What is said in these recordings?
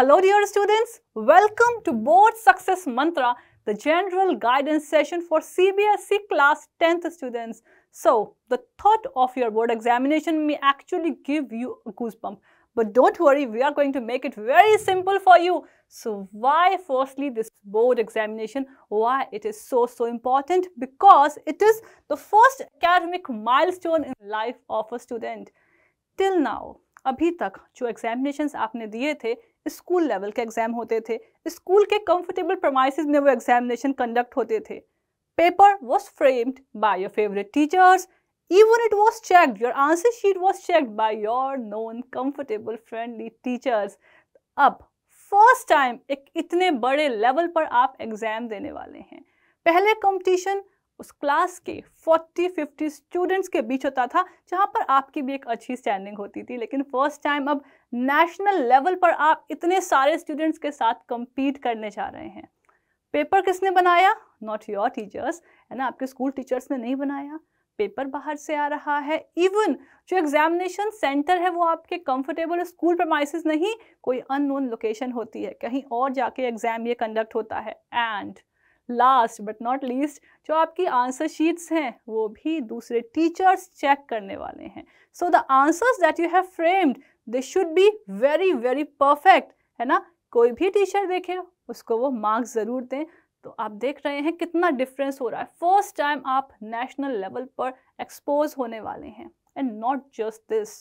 Hello dear students, welcome to Board Success Mantra, the general guidance session for CBSE class 10th students. So, the thought of your board examination may actually give you a goosebump. But don't worry, we are going to make it very simple for you. So why firstly this board examination, why it is so, so important? Because it is the first academic milestone in life of a student. Till now, अभी तक जो examination आपने दिए थे school level के exam होते थे school के कंफर्टेबल प्रमाइसिस में वो एग्जामिनेशन कंडक्ट होते थे paper was framed by your favourite teachers even it was checked your answer sheet was checked by your known comfortable friendly teachers अब फर्स्ट टाइम एक इतने बड़े लेवल पर आप एग्जाम देने वाले हैं पहले कंपटीशन उस क्लास के 40-50 स्टूडेंट्स के बीच होता था जहाँ पर आपकी भी एक अच्छी स्टैंडिंग होती थी लेकिन फर्स्ट टाइम अब नेशनल लेवल पर आप इतने सारे स्टूडेंट्स के साथ कम्पीट करने जा रहे हैं पेपर किसने बनाया नॉट योर टीचर्स है ना आपके स्कूल टीचर्स ने नहीं बनाया पेपर बाहर से आ रहा है इवन जो एग्जामिनेशन सेंटर है वो आपके कंफर्टेबल स्कूल प्रमाइसिस नहीं कोई अननोन लोकेशन होती है कहीं और जाके एग्जाम ये कंडक्ट होता है and last but not least जो आपकी आंसर शीट्स हैं वो भी दूसरे टीचर्स चेक करने वाले हैं so the answers that you have framed they should be very very perfect है ना कोई भी टीचर देखे उसको वो मार्क्स ज़रूर दें तो आप देख रहे हैं कितना डिफरेंस हो रहा है फर्स्ट टाइम आप नेशनल लेवल पर एक्सपोज होने वाले हैं एंड नॉट जस्ट दिस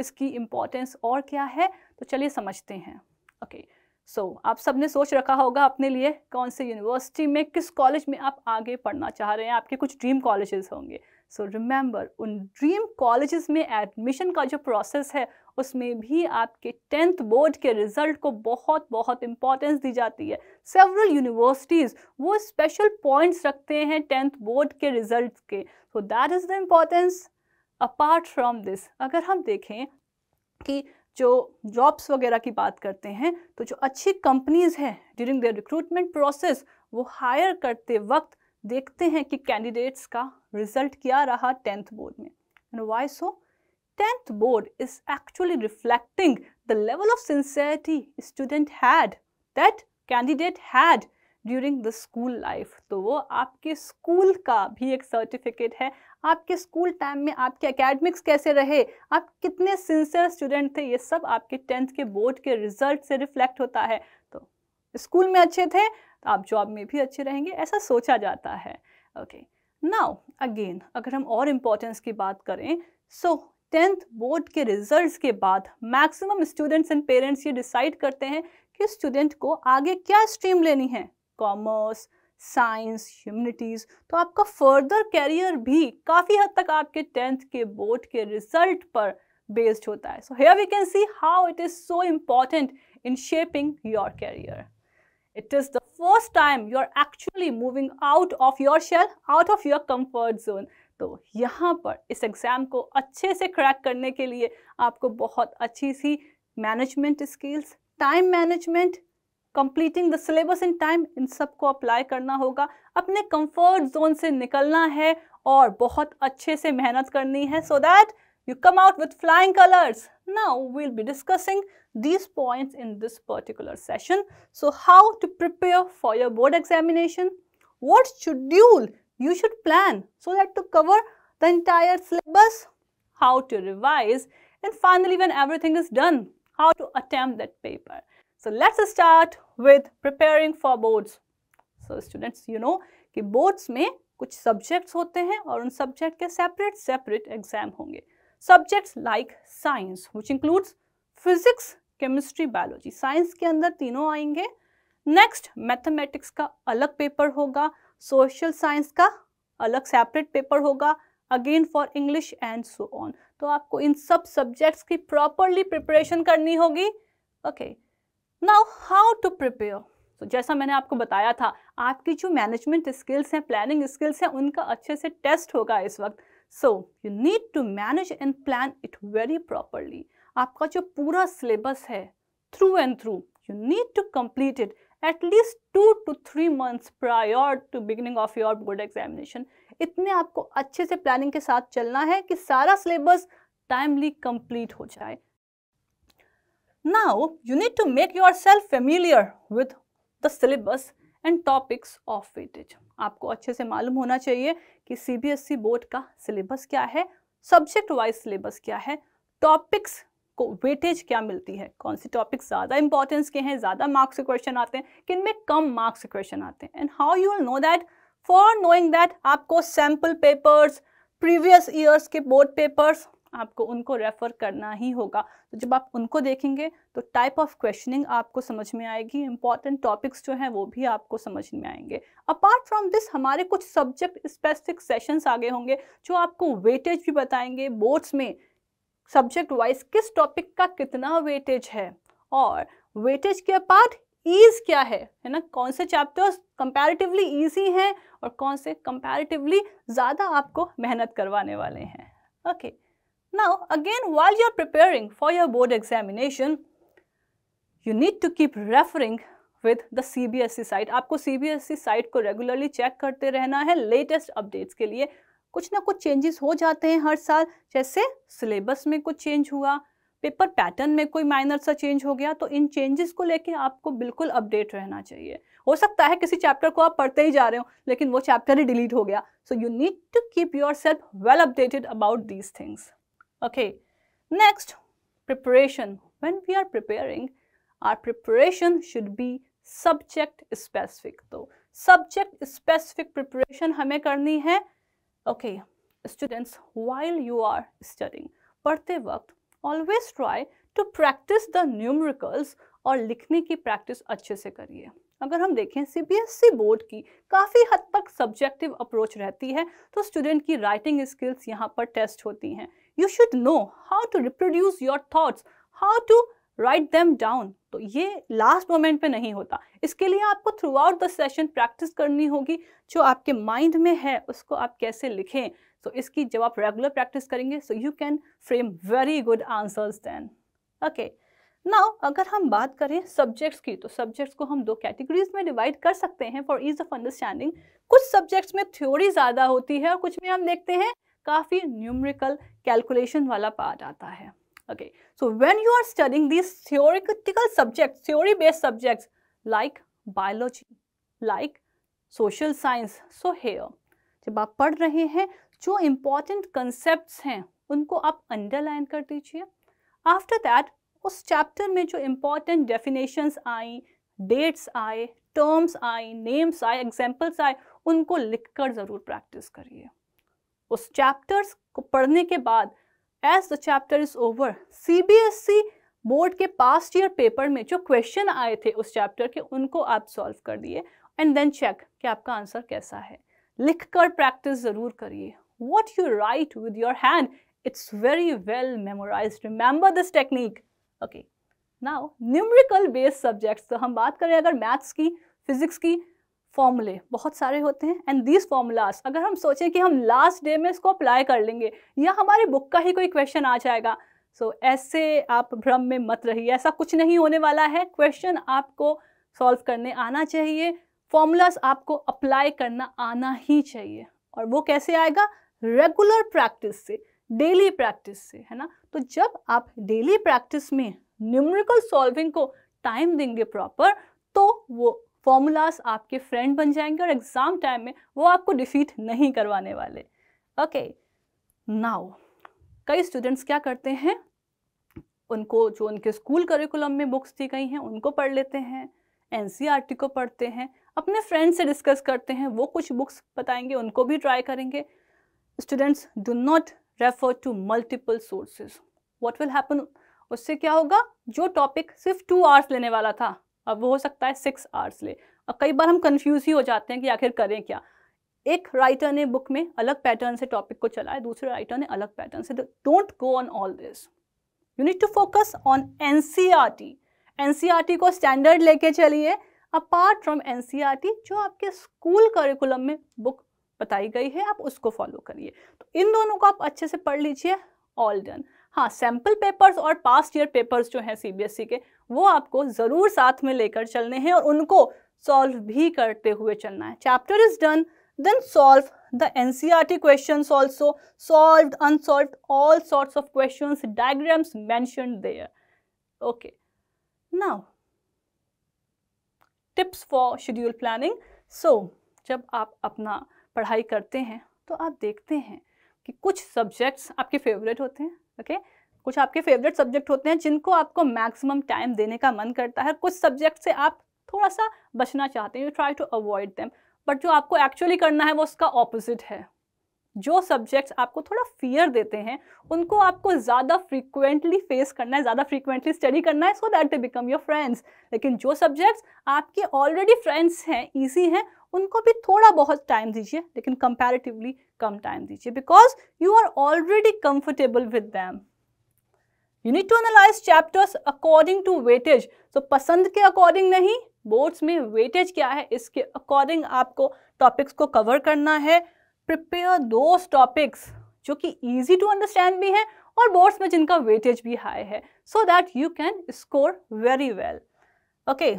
इसकी इम्पोर्टेंस और क्या है तो चलिए समझते हैं ओके okay. सो so, आप सबने सोच रखा होगा अपने लिए कौन से यूनिवर्सिटी में किस कॉलेज में आप आगे पढ़ना चाह रहे हैं आपके कुछ ड्रीम कॉलेजेस होंगे सो रिमेंबर उन ड्रीम कॉलेजेस में एडमिशन का जो प्रोसेस है उसमें भी आपके टेंथ बोर्ड के रिजल्ट को बहुत बहुत इंपॉर्टेंस दी जाती है सेवरल यूनिवर्सिटीज़ वो स्पेशल पॉइंट्स रखते हैं टेंथ बोर्ड के रिजल्ट के so that is the importance apart from this अगर हम देखें कि जो जॉब्स वगैरह की बात करते हैं तो जो अच्छी कंपनीज़ हैं ड्यूरिंग द रिक्रूटमेंट प्रोसेस वो हायर करते वक्त देखते हैं कि कैंडिडेट्स का रिजल्ट क्या रहा टेंथ बोर्ड में and why so tenth board is actually reflecting the level of sincerity student had that candidate had during the school life तो वो आपके स्कूल का भी एक सर्टिफिकेट है आपके स्कूल टाइम में आपके एकेडमिक्स कैसे रहे आप कितने सिंसियर स्टूडेंट थे ये सब आपके टेंथ के बोर्ड के रिजल्ट से रिफ्लेक्ट होता है तो स्कूल में अच्छे थे तो आप जॉब में भी अच्छे रहेंगे ऐसा सोचा जाता है ओके नाउ अगेन अगर हम और इम्पोर्टेंस की बात करें सो so, टेंथ बोर्ड के रिजल्ट्स के बाद मैक्सिमम स्टूडेंट्स एंड पेरेंट्स ये डिसाइड करते हैं कि स्टूडेंट को आगे क्या स्ट्रीम लेनी है कॉमर्स साइंस ह्यूमनिटीज़ तो आपका फर्दर कैरियर भी काफ़ी हद तक आपके टेंथ के बोर्ड के रिजल्ट पर बेस्ड होता है so here we can see how it is so important in shaping your career is the first time you are actually moving out of your shell out of your comfort zone तो यहाँ पर इस exam को अच्छे से crack करने के लिए आपको बहुत अच्छी सी management skills time management completing the syllabus in time इन सबको अप्लाई करना होगा अपने कंफर्ट जोन से निकलना है और बहुत अच्छे से मेहनत करनी है so that you come out with flying colours now we'll be discussing this points in this particular session so how to prepare for your board examination what schedule you should plan so that to cover the entire syllabus how to revise and finally when everything is done how to attempt that paper So let's start with preparing for boards. So students, you know कि boards में कुछ subjects होते हैं और उन subject के separate separate exam होंगे. Subjects like science, which includes physics, chemistry, biology. Science के अंदर तीनों आएंगे. नेक्स्ट मैथमेटिक्स का अलग पेपर होगा सोशल साइंस का अलग सेपरेट पेपर होगा again for English and so on तो आपको इन सब सब्जेक्ट्स की प्रॉपरली प्रिपरेशन करनी होगी okay okay. Now how to prepare तो जैसा मैंने आपको बताया था आपकी जो मैनेजमेंट स्किल्स हैं प्लानिंग स्किल्स हैं उनका अच्छे से टेस्ट होगा इस वक्त so you need to manage and plan it very properly आपका जो पूरा सिलेबस है through and through you need to complete it at least two two three months prior to beginning of your board examination इतने आपको अच्छे से planning के साथ चलना है कि सारा सिलेबस टाइमली कंप्लीट हो जाए Now, you need to make yourself familiar with the syllabus and topics of weightage आपको अच्छे से मालूम होना चाहिए कि सीबीएसई बोर्ड e का सिलेबस क्या है सब्जेक्ट वाइज सिलेबस क्या है टॉपिक्स को वेटेज क्या मिलती है कौन सी टॉपिक्स ज़्यादा इंपॉर्टेंस के हैं ज़्यादा मार्क्स के क्वेश्चन आते हैं किन में कम मार्क्स के क्वेश्चन आते हैं and how you will know that for knowing that आपको सैम्पल पेपर्स प्रीवियस ईयर्स के बोर्ड पेपर्स आपको उनको रेफ़र करना ही होगा तो जब आप उनको देखेंगे तो टाइप ऑफ क्वेश्चनिंग आपको समझ में आएगी इंपॉर्टेंट टॉपिक्स जो हैं वो भी आपको समझ में आएंगे अपार्ट फ्रॉम दिस हमारे कुछ सब्जेक्ट स्पेसिफिक सेशंस आगे होंगे जो आपको वेटेज भी बताएंगे बोर्ड्स में सब्जेक्ट वाइज किस टॉपिक का कितना वेटेज है और वेटेज के अपार्ट ईज क्या है है ना कौन से चैप्टर्स कंपैरेटिवली ईजी हैं और कौन से कंपैरेटिवली ज़्यादा आपको मेहनत करवाने वाले हैं okay okay. Now, again, while you are preparing for your board examination, you need to keep referring with the C site. आपको सी site को regularly check करते रहना है latest updates के लिए कुछ ना कुछ changes हो जाते हैं हर साल जैसे syllabus में कुछ change हुआ paper pattern में कोई minor सा change हो गया तो इन changes को लेके आपको बिल्कुल update रहना चाहिए हो सकता है किसी chapter को आप पढ़ते ही जा रहे हो लेकिन वो chapter ही delete हो गया so you need to keep yourself well updated about these things. Okay, next, preparation. When we are preparing, our preparation should be subject specific so subject specific preparation hame karni hai okay students while you are studying padhte waqt always try to practice the numericals और लिखने की practice अच्छे से करिए अगर हम देखें CBSE board की काफ़ी हद तक सब्जेक्टिव अप्रोच रहती है तो स्टूडेंट की राइटिंग स्किल्स यहाँ पर टेस्ट होती हैं you should know how to reproduce your thoughts how to write them down तो ये लास्ट मोमेंट पे नहीं होता इसके लिए आपको throughout the session practice करनी होगी जो आपके माइंड में है उसको आप कैसे लिखें सो तो so, इसकी जब आप रेगुलर प्रैक्टिस करेंगे so you can frame very good answers then okay now अगर हम बात करें सब्जेक्ट्स की तो सब्जेक्ट्स को हम दो कैटेगरीज में डिवाइड कर सकते हैं फॉर ईज ऑफ अंडरस्टैंडिंग कुछ सब्जेक्ट्स में थ्योरी ज़्यादा होती है और कुछ में हम देखते हैं काफ़ी न्यूमरिकल कैलकुलेशन वाला पार्ट आता है okay so when you are studying this theoretical subject theory based subjects like biology like social science so here जब आप पढ़ रहे हैं जो इम्पॉर्टेंट कंसेप्ट हैं उनको आप अंडरलाइन कर दीजिए आफ्टर दैट उस चैप्टर में जो इम्पॉर्टेंट डेफिनेशंस आई डेट्स आए टर्म्स आए नेम्स आए एग्जाम्पल्स आए उनको लिखकर ज़रूर प्रैक्टिस करिए उस चैप्टर्स को पढ़ने के बाद as the chapter is over C board के पास्ट ईयर पेपर में जो क्वेश्चन आए थे उस चैप्टर के उनको आप सॉल्व कर दिए एंड देन चेक कि आपका आंसर कैसा है लिख कर प्रैक्टिस ज़रूर करिए what you write with your hand it's very well memorise remember this technique okay now numerical based subjects तो हम बात करें अगर मैथ्स की फिजिक्स की फॉर्मूले बहुत सारे होते हैं एंड दीज फॉर्मूलाज अगर हम सोचें कि हम लास्ट डे में इसको अप्लाई कर लेंगे या हमारे बुक का ही कोई क्वेश्चन आ जाएगा सो so, ऐसे आप भ्रम में मत रहिए ऐसा कुछ नहीं होने वाला है क्वेश्चन आपको सॉल्व करने आना चाहिए फॉर्मूलाज आपको अप्लाई करना आना ही चाहिए और वो कैसे आएगा रेगुलर प्रैक्टिस से डेली प्रैक्टिस से है ना तो जब आप डेली प्रैक्टिस में न्यूमरिकल सॉल्विंग को टाइम देंगे प्रॉपर तो वो फॉर्मूलाज आपके फ्रेंड बन जाएंगे और एग्ज़ाम टाइम में वो आपको डिफीट नहीं करवाने वाले ओके नाउ कई स्टूडेंट्स क्या करते हैं उनको जो उनके स्कूल करिकुलम में बुक्स दी गई हैं उनको पढ़ लेते हैं एन e को पढ़ते हैं अपने फ्रेंड से डिस्कस करते हैं वो कुछ बुक्स बताएंगे उनको भी ट्राई करेंगे students do not refer to multiple sources what will happen उससे क्या होगा जो टॉपिक सिर्फ टू आवर्स लेने वाला था अब वो हो सकता है सिक्स आवर्स ले अब कई बार हम कंफ्यूज ही हो जाते हैं कि आखिर करें क्या एक राइटर ने बुक में अलग पैटर्न से टॉपिक को चलाया दूसरे राइटर ने अलग पैटर्न से don't go on all this you need to focus on N T को स्टैंडर्ड लेके चलिए अपार्ट फ्रॉम टी जो आपके स्कूल करिकुलम में बुक बताई गई है आप उसको फॉलो करिए तो इन दोनों को आप अच्छे से पढ़ लीजिए ऑल डन हाँ सैम्पल पेपर्स और पास्ट ईयर पेपर्स जो हैं ई e के वो आपको ज़रूर साथ में लेकर चलने हैं और उनको सॉल्व भी करते हुए चलना है chapter is done then solve the N C R T question also solve unsolve all sorts of question diagrams mention there okay now tips for schedule planning so जब आप अपना पढ़ाई करते हैं तो आप देखते हैं कि कुछ सब्जेक्ट्स आपके फेवरेट होते हैं ओके okay? कुछ आपके फेवरेट सब्जेक्ट होते हैं जिनको आपको मैक्सिमम टाइम देने का मन करता है कुछ सब्जेक्ट से आप थोड़ा सा बचना चाहते हैं you try to avoid them but जो आपको एक्चुअली करना है वो उसका ऑपोजिट है जो सब्जेक्ट्स आपको थोड़ा फियर देते हैं उनको आपको ज़्यादा फ्रीक्वेंटली फेस करना है ज़्यादा फ्रीक्वेंटली स्टडी करना है so that they become your friends लेकिन जो सब्जेक्ट्स आपके ऑलरेडी फ्रेंड्स हैं ईजी हैं उनको भी थोड़ा बहुत टाइम दीजिए लेकिन कंपैरेटिवली कम टाइम दीजिए because you are already comfortable with them you need to analyse chapters according to weightage तो पसंद के अकॉर्डिंग नहीं बोर्ड्स में वेटेज क्या है इसके अकॉर्डिंग आपको टॉपिक्स को कवर करना है प्रिपेयर दो टॉपिक्स जो कि ईजी टू अंडरस्टैंड भी हैं और बोर्ड्स में जिनका वेटेज भी हाई है so that you can score very well okay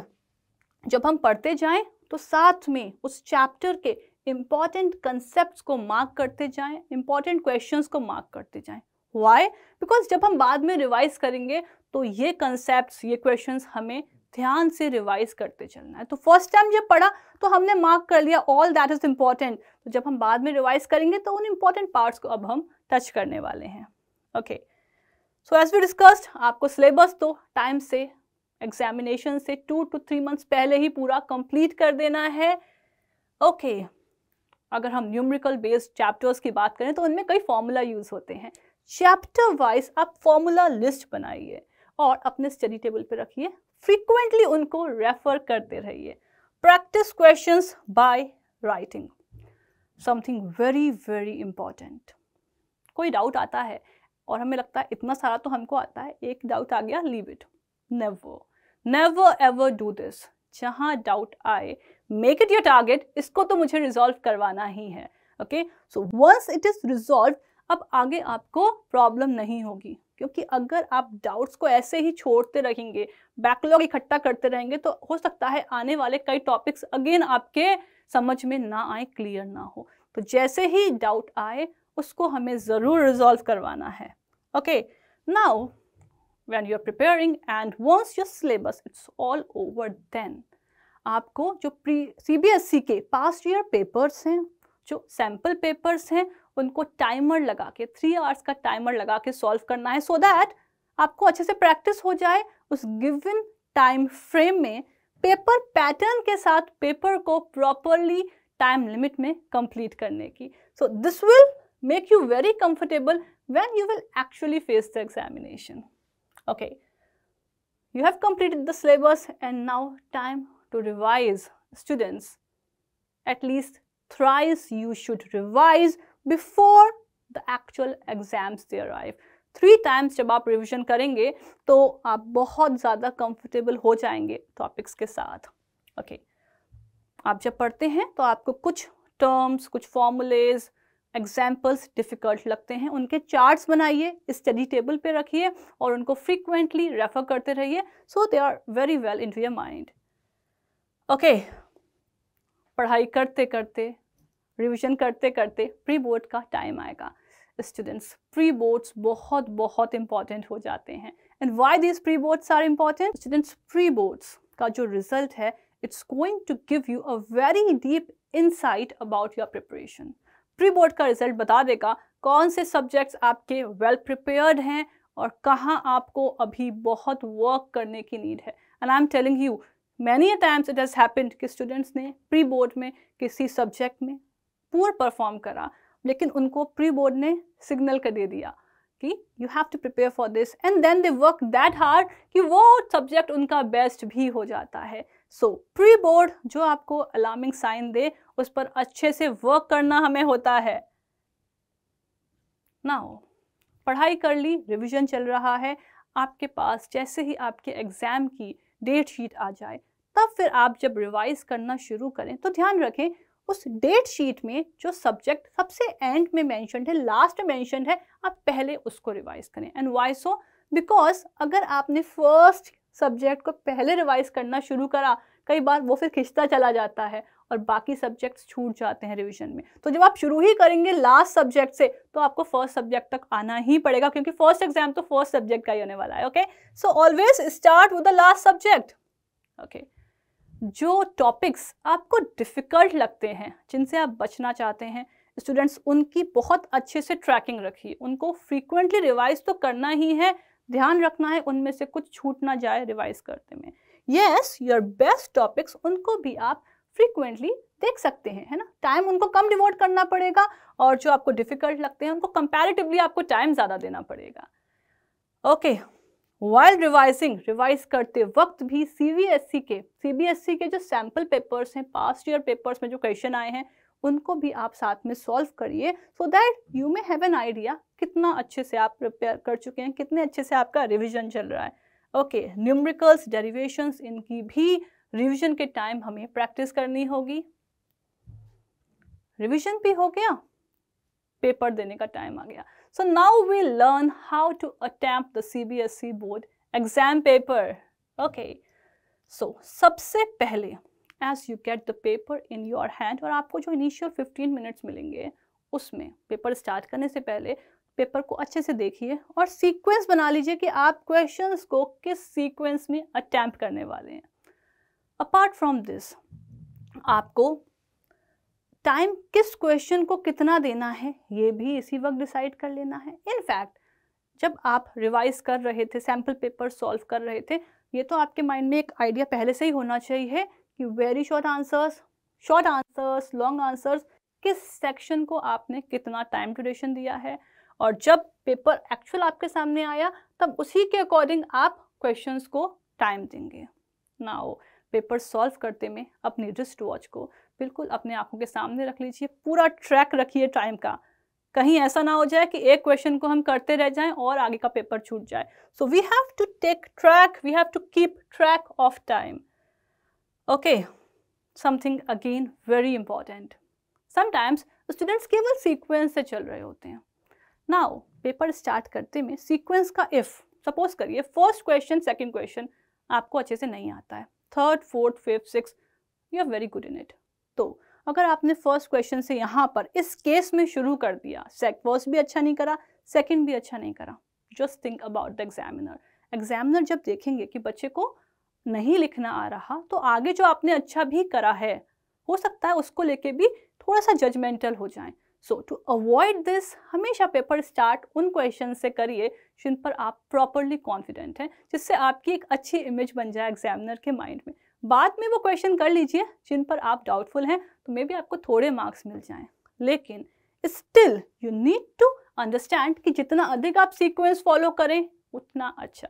जब हम पढ़ते जाएं तो साथ में उस चैप्टर के इम्पॉर्टेंट कंसेप्ट को मार्क करते जाएं इम्पॉर्टेंट क्वेश्चंस को मार्क करते जाएं वाई बिकॉज जब हम बाद में रिवाइज करेंगे तो ये कंसेप्ट ये क्वेश्चन हमें ध्यान से रिवाइज करते चलना है तो फर्स्ट टाइम जब पढ़ा तो हमने मार्क कर लिया ऑल दैट इज इम्पॉर्टेंट तो जब हम बाद में रिवाइज करेंगे तो उन इम्पॉर्टेंट पार्ट्स को अब हम टच करने वाले हैं okay so as we discussed आपको सिलेबस तो टाइम से एग्जामिनेशन से टू टू थ्री मंथ्स पहले ही पूरा कंप्लीट कर देना है ओके okay. अगर हम न्यूमरिकल बेस्ड चैप्टर्स की बात करें तो उनमें कई फॉर्मूला यूज़ होते हैं चैप्टर वाइज आप फॉर्मूला लिस्ट बनाइए और अपने स्टडी टेबल पर रखिए फ्रीक्वेंटली उनको रेफर करते रहिए practice question by writing something very very important कोई डाउट आता है और हमें लगता है इतना सारा तो हमको आता है एक डाउट आ गया leave it never never ever do this जहां डाउट आए मेक इट योर टारगेट इसको तो मुझे रिजॉल्व करवाना ही है okay so once it is resolve अब आगे आपको प्रॉब्लम नहीं होगी क्योंकि अगर आप डाउट्स को ऐसे ही छोड़ते रहेंगे बैकलॉग इकट्ठा करते रहेंगे तो हो सकता है आने वाले कई टॉपिक्स अगेन आपके समझ में ना आए क्लियर ना हो तो जैसे ही डाउट आए उसको हमें ज़रूर रिजॉल्व करवाना है okay now you are preparing and once your syllabus it's all over then आपको जो pre C B S E के पास्ट ईयर पेपर्स हैं जो सैम्पल पेपर्स हैं उनको टाइमर लगा के थ्री आवर्स का टाइमर लगा के सॉल्व करना है सो so दैट आपको अच्छे से प्रैक्टिस हो जाए उस गिवन टाइम फ्रेम में पेपर पैटर्न के साथ पेपर को प्रॉपरली टाइम लिमिट में कंप्लीट करने की so this will make you very comfortable when you will actually face the examination okay you have completed the syllabus and now time to revise students at least thrice you should revise before the actual exams they arrive three times जब आप revision करेंगे तो आप बहुत ज़्यादा comfortable हो जाएंगे topics के साथ ओके okay. आप जब पढ़ते हैं तो आपको कुछ टर्म्स कुछ फॉर्मूलेज एग्जाम्पल्स डिफ़िकल्ट लगते हैं उनके चार्ट्स बनाइए स्टडी टेबल पे रखिए और उनको फ्रीक्वेंटली रेफर करते रहिए so they are very well into your mind okay पढ़ाई करते करते रिवीजन करते करते प्री बोर्ड का टाइम आएगा स्टूडेंट्स प्री बोर्ड्स बहुत बहुत इंपॉर्टेंट हो जाते हैं and why this pre boards are important students pre boards का जो रिजल्ट है it's going to give you a very deep insight about your preparation pre board का रिजल्ट बता देगा कौन से सब्जेक्ट्स आपके वेल प्रिपेयर्ड हैं और कहाँ आपको अभी बहुत वर्क करने की नीड है and I am telling you many times it has happened कि स्टूडेंट्स ने प्री बोर्ड में किसी सब्जेक्ट में पुअर परफॉर्म करा लेकिन उनको प्री बोर्ड ने सिग्नल कर दे दिया कि you have to prepare for this and then they work that hard कि वो सब्जेक्ट उनका बेस्ट भी हो जाता है सो प्री बोर्ड जो आपको अलार्मिंग साइन दे उस पर अच्छे से वर्क करना हमें होता है ना हो पढ़ाई कर ली रिविजन चल रहा है आपके पास जैसे ही आपके एग्ज़ाम की डेट शीट आ जाए तब फिर आप जब रिवाइज करना शुरू करें तो ध्यान रखें उस डेट शीट में जो सब्जेक्ट सबसे एंड में मैंशन है लास्ट मैंशन है आप पहले उसको रिवाइज करें एंड वाई सो बिकॉज अगर आपने फर्स्ट सब्जेक्ट को पहले रिवाइज करना शुरू करा कई बार वो फिर खिंचता चला जाता है और बाकी सब्जेक्ट्स छूट जाते हैं रिवीजन में तो जब आप शुरू ही करेंगे लास्ट सब्जेक्ट से तो आपको फर्स्ट सब्जेक्ट तक आना ही पड़ेगा क्योंकि फर्स्ट एग्जाम तो फर्स्ट सब्जेक्ट का ही होने वाला है okay so always start with the last subject okay जो टॉपिक्स आपको डिफ़िकल्ट लगते हैं जिनसे आप बचना चाहते हैं स्टूडेंट्स उनकी बहुत अच्छे से ट्रैकिंग रखिए उनको फ्रीक्वेंटली रिवाइज तो करना ही है ध्यान रखना है उनमें से कुछ छूट ना जाए रिवाइज करते में येस योर बेस्ट टॉपिक्स उनको भी आप फ्रीक्वेंटली देख सकते हैं है ना टाइम उनको कम डिवोट करना पड़ेगा और जो आपको डिफ़िकल्ट लगते हैं उनको कंपेरेटिवली आपको टाइम ज़्यादा देना पड़ेगा okay okay. While revising revise करते वक्त भी सीबीएसई e के सीबीएसई e के जो सैम्पल पेपर्स हैं पास्ट ईयर पेपर्स में जो क्वेश्चन आए हैं उनको भी आप साथ में सॉल्व करिए so that you may have an idea कितना अच्छे से आप प्रिपेयर कर चुके हैं कितने अच्छे से आपका रिविजन चल रहा है ओके न्यूमरिकल्स डेरिवेशन इनकी भी रिविजन के टाइम हमें प्रैक्टिस करनी होगी रिविजन भी हो गया पेपर देने का टाइम आ गया So now we learn how to attempt the CBSE board exam paper. Okay, so सबसे पहले as you get the paper in your hand और आपको जो initial 15 minutes मिलेंगे उसमें paper start करने से पहले paper को अच्छे से देखिए और sequence बना लीजिए कि आप questions को किस sequence में attempt करने वाले हैं Apart from this, आपको टाइम किस क्वेश्चन को कितना देना है ये भी इसी वक्त डिसाइड कर लेना है इनफैक्ट जब आप रिवाइज कर रहे थे सैम्पल पेपर सॉल्व कर रहे थे ये तो आपके माइंड में एक आइडिया पहले से ही होना चाहिए कि very short answers short answers long answers किस सेक्शन को आपने कितना टाइम ड्यूरेशन दिया है और जब पेपर एक्चुअल आपके सामने आया तब उसी के अकॉर्डिंग आप क्वेश्चंस को टाइम देंगे ना पेपर सॉल्व करते में अपनी रिस्ट वॉच को बिल्कुल अपने आंखों के सामने रख लीजिए पूरा ट्रैक रखिए टाइम का कहीं ऐसा ना हो जाए कि एक क्वेश्चन को हम करते रह जाएं और आगे का पेपर छूट जाए so we have to take track we have to keep track of time okay something again very important sometimes students केवल सीक्वेंस से चल रहे होते हैं नाउ पेपर स्टार्ट करते में सीक्वेंस का इफ़ सपोज करिए फर्स्ट क्वेश्चन सेकेंड क्वेश्चन आपको अच्छे से नहीं आता है third fourth fifth six you are very good in it तो अगर आपने फर्स्ट क्वेश्चन से यहाँ पर इस केस में शुरू कर दिया सेक फर्स्ट भी अच्छा नहीं करा सेकंड भी अच्छा नहीं करा just think about the examiner examiner जब देखेंगे कि बच्चे को नहीं लिखना आ रहा तो आगे जो आपने अच्छा भी करा है हो सकता है उसको लेके भी थोड़ा सा जजमेंटल हो जाए सो टू अवॉइड दिस हमेशा पेपर स्टार्ट उन क्वेश्चन से करिए जिन पर आप प्रॉपरली कॉन्फिडेंट हैं जिससे आपकी एक अच्छी इमेज बन जाए एग्जामिनर के माइंड में बाद में वो क्वेश्चन कर लीजिए जिन पर आप डाउटफुल हैं तो मे भी आपको थोड़े मार्क्स मिल जाएं लेकिन still you need to understand कि जितना अधिक आप सीक्वेंस फॉलो करें उतना अच्छा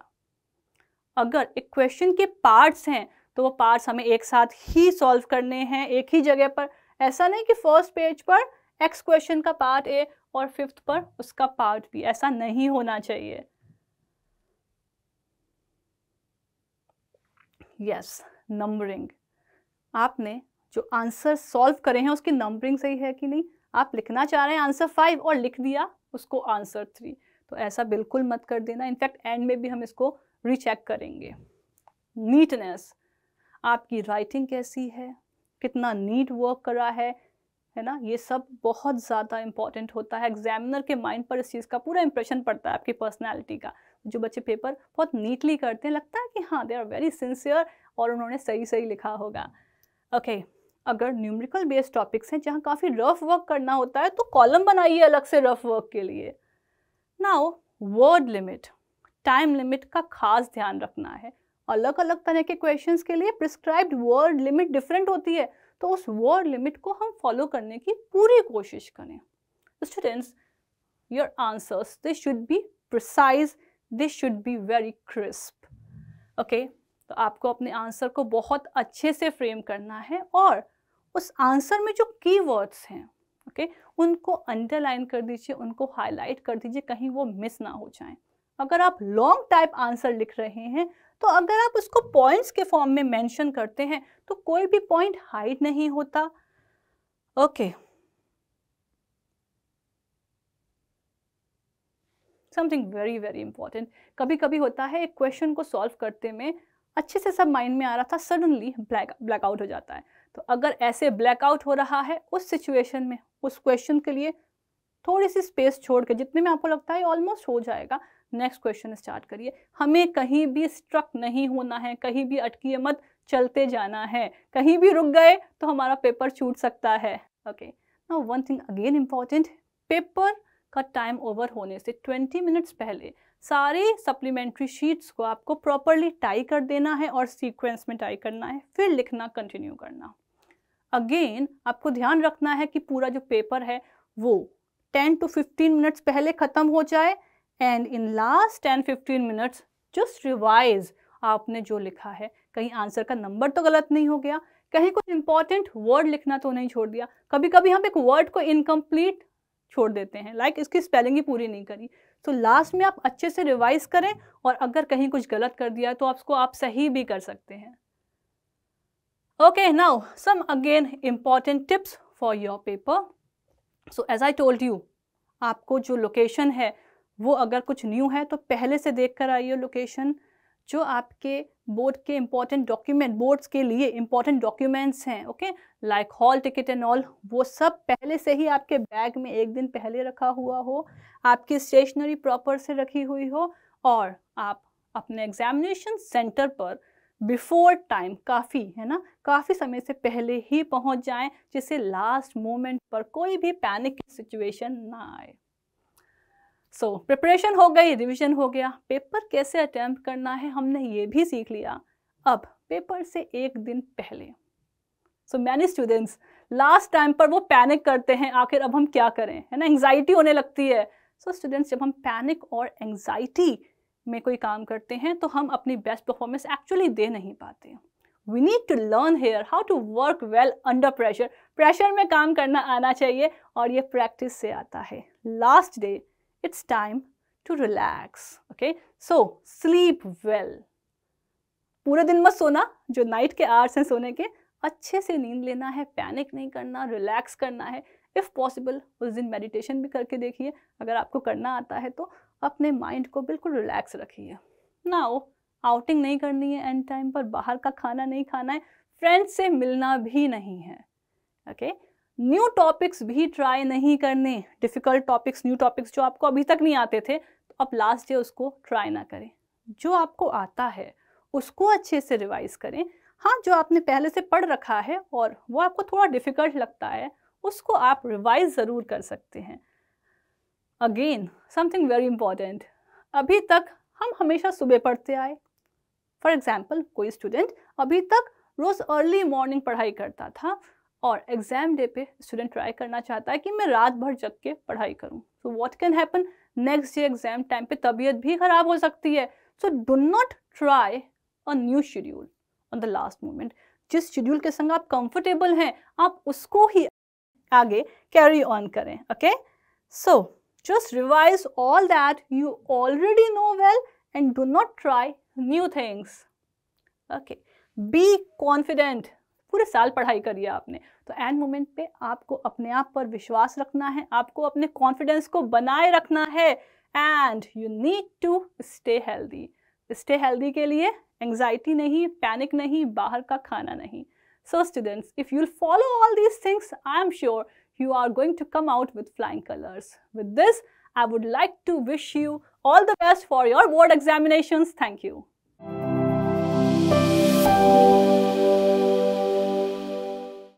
अगर एक क्वेश्चन के पार्ट्स हैं तो वो पार्ट्स हमें एक साथ ही सॉल्व करने हैं एक ही जगह पर ऐसा नहीं कि फर्स्ट पेज पर एक्स क्वेश्चन का पार्ट ए और फिफ्थ पर उसका पार्ट बी ऐसा नहीं होना चाहिए यस yes. नंबरिंग आपने जो आंसर सॉल्व करे हैं उसकी नंबरिंग सही है कि नहीं आप लिखना चाह रहे हैं आंसर फाइव और लिख दिया उसको आंसर थ्री तो ऐसा बिल्कुल मत कर देना इनफैक्ट एंड में भी हम इसको रीचेक करेंगे नीटनेस आपकी राइटिंग कैसी है कितना नीट वर्क करा है है ना ये सब बहुत ज़्यादा इंपॉर्टेंट होता है एग्जामिनर के माइंड पर इस चीज़ का पूरा इंप्रेशन पड़ता है आपकी पर्सनैलिटी का जो बच्चे पेपर बहुत नीटली करते हैं लगता है कि हाँ दे आर वेरी सिंसियर और उन्होंने सही सही लिखा होगा ओके okay, अगर न्यूमरिकल बेस्ड टॉपिक्स हैं जहाँ काफ़ी रफ वर्क करना होता है तो कॉलम बनाइए अलग से रफ वर्क के लिए now word limit time limit का खास ध्यान रखना है अलग अलग तरह के क्वेश्चंस के लिए प्रिस्क्राइब्ड वर्ड लिमिट डिफरेंट होती है तो उस वर्ड लिमिट को हम फॉलो करने की पूरी कोशिश करें students your answers they should be precise they should be very crisp okay तो आपको अपने आंसर को बहुत अच्छे से फ्रेम करना है और उस आंसर में जो की वर्ड्स हैं ओके उनको अंडरलाइन कर दीजिए उनको हाईलाइट कर दीजिए कहीं वो मिस ना हो जाए अगर आप लॉन्ग टाइप आंसर लिख रहे हैं तो अगर आप उसको पॉइंट्स के फॉर्म में मेंशन करते हैं तो कोई भी पॉइंट हाइड नहीं होता okay okay. Something very very important कभी कभी होता है एक क्वेश्चन को सॉल्व करते में अच्छे से सब माइंड में आ रहा था सडनली ब्लैक ब्लैकआउट हो जाता है तो अगर ऐसे ब्लैकआउट हो रहा है उस सिचुएशन में उस क्वेश्चन के लिए थोड़ी सी स्पेस छोड़ के जितने में आपको लगता है ऑलमोस्ट हो जाएगा नेक्स्ट क्वेश्चन स्टार्ट करिए हमें कहीं भी स्ट्रक नहीं होना है कहीं भी अटकिए मत चलते जाना है कहीं भी रुक गए तो हमारा पेपर छूट सकता है ओके ना one thing again important paper का टाइम ओवर होने से 20 मिनट्स पहले सारे सप्लीमेंट्री शीट्स को आपको प्रॉपरली टाई कर देना है और सीक्वेंस में टाई करना है फिर लिखना कंटिन्यू करना अगेन आपको ध्यान रखना है कि पूरा जो पेपर है वो 10 टू 15 मिनट्स पहले ख़त्म हो जाए and in last 10 15 minutes just revise आपने जो लिखा है कहीं आंसर का नंबर तो गलत नहीं हो गया कहीं कुछ इंपॉर्टेंट वर्ड लिखना तो नहीं छोड़ दिया कभी कभी हम एक वर्ड को इनकम्प्लीट छोड़ देते हैं लाइक like इसकी स्पेलिंग ही पूरी नहीं करी तो लास्ट में आप अच्छे से रिवाइज करें और अगर कहीं कुछ गलत कर दिया तो आपको आप सही भी कर सकते हैं okay now some again important tips for your paper so as I told you आपको जो लोकेशन है वो अगर कुछ न्यू है तो पहले से देख कर आइए लोकेशन जो आपके बोर्ड के इम्पॉर्टेंट डॉक्यूमेंट बोर्ड्स के लिए इम्पॉर्टेंट डॉक्यूमेंट्स हैं okay like hall ticket and all वो सब पहले से ही आपके बैग में एक दिन पहले रखा हुआ हो आपकी स्टेशनरी प्रॉपर से रखी हुई हो और आप अपने एग्जामिनेशन सेंटर पर बिफोर टाइम काफ़ी है ना काफ़ी समय से पहले ही पहुंच जाएं जिससे लास्ट मोमेंट पर कोई भी पैनिक की सिचुएशन ना आए सो so, प्रिपरेशन हो गई रिविजन हो गया पेपर कैसे अटैम्प्ट करना है हमने ये भी सीख लिया अब पेपर से एक दिन पहले so many students last time पर वो पैनिक करते हैं आखिर अब हम क्या करें है ना एंगजाइटी होने लगती है सो so, स्टूडेंट्स जब हम पैनिक और एंगजाइटी में कोई काम करते हैं तो हम अपनी बेस्ट परफॉर्मेंस एक्चुअली दे नहीं पाते we need to learn here how to work well under pressure pressure में काम करना आना चाहिए और ये प्रैक्टिस से आता है last day it's time to relax. Okay, so sleep well. पूरे दिन मत सोना जो नाइट के आवर्स हैं सोने के अच्छे से नींद लेना है पैनिक नहीं करना रिलैक्स करना है इफ़ पॉसिबल उस दिन मेडिटेशन भी करके देखिए अगर आपको करना आता है तो अपने माइंड को बिल्कुल रिलैक्स रखिए ना हो आउटिंग नहीं करनी है एंड टाइम पर बाहर का खाना नहीं खाना है फ्रेंड्स से मिलना भी नहीं है ओके okay? न्यू टॉपिक्स भी ट्राई नहीं करने डिफिकल्ट टॉपिक्स न्यू टॉपिक्स जो आपको अभी तक नहीं आते थे तो अब लास्ट डे उसको ट्राई ना करें जो आपको आता है उसको अच्छे से रिवाइज करें हाँ जो आपने पहले से पढ़ रखा है और वो आपको थोड़ा डिफिकल्ट लगता है उसको आप रिवाइज ज़रूर कर सकते हैं अगेन समथिंग वेरी इंपॉर्टेंट अभी तक हम हमेशा सुबह पढ़ते आए फॉर एग्ज़ाम्पल कोई स्टूडेंट अभी तक रोज़ अर्ली मॉर्निंग पढ़ाई करता था और एग्जाम डे पे स्टूडेंट ट्राई करना चाहता है कि मैं रात भर जग के पढ़ाई करूँ so what can happen next day exam time पे तबीयत भी खराब हो सकती है so do not try a new schedule on the last moment जिस शेड्यूल के संग आप कंफर्टेबल हैं आप उसको ही आगे कैरी ऑन करें okay so just revise all that you already know well and do not try new things okay be confident पूरे साल पढ़ाई करी है आपने तो एंड मोमेंट पे आपको अपने आप पर विश्वास रखना है आपको अपने कॉन्फिडेंस को बनाए रखना है and you need to stay healthy stay healthy के लिए एंग्जाइटी नहीं पैनिक नहीं बाहर का खाना नहीं सो students if you follow all these things I am sure you are going to come out with flying colours with this I would like to wish you all the best for your board examination thank you